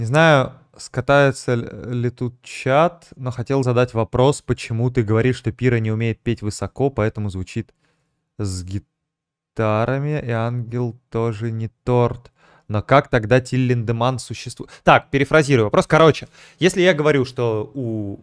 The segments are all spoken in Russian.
Не знаю, скатается ли тут чат, но хотел задать вопрос, почему ты говоришь, что Пира не умеет петь высоко, поэтому звучит с гитарами, и Ангел тоже не торт. Но как тогда Тиллиндеман существует? Так, перефразирую вопрос. Короче, если я говорю, что у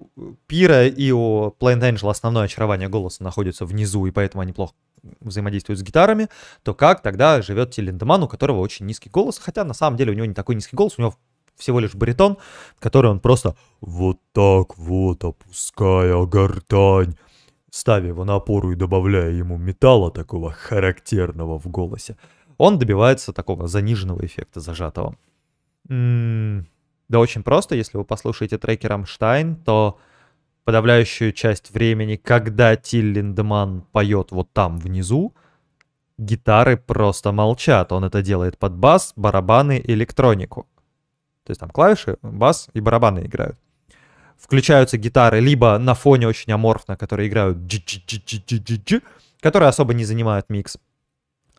Пира и у Plain Angel основное очарование голоса находится внизу, и поэтому они плохо взаимодействуют с гитарами, то как тогда живет Тиллиндеман, у которого очень низкий голос, хотя на самом деле у него не такой низкий голос, у него всего лишь баритон, который он просто вот так вот, опуская гортань, ставя его на опору и добавляя ему металла такого характерного в голосе, он добивается такого заниженного эффекта, зажатого. М-м- да очень просто, если вы послушаете треки «Рамштайн», то подавляющую часть времени, когда Тиль Линдеман поет вот там внизу, гитары просто молчат. Он это делает под бас, барабаны, электронику. То есть там клавиши, бас и барабаны играют. Включаются гитары либо на фоне очень аморфно, которые играют, которые особо не занимают микс.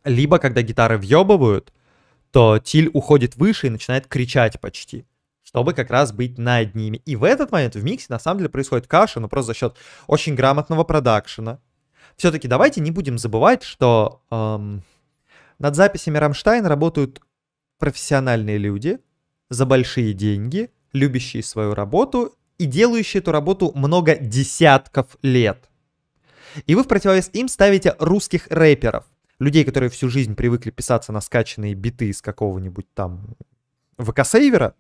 Либо когда гитары въебывают, то Тиль уходит выше и начинает кричать почти чтобы как раз быть над ними. И в этот момент в миксе на самом деле происходит каша, но просто за счет очень грамотного продакшена. Все-таки давайте не будем забывать, что эм, над записями Рамштайн работают профессиональные люди, за большие деньги, любящие свою работу и делающие эту работу много десятков лет. И вы в противовес им ставите русских рэперов, людей, которые всю жизнь привыкли писаться на скачанные биты из какого-нибудь там ВК-сейвера,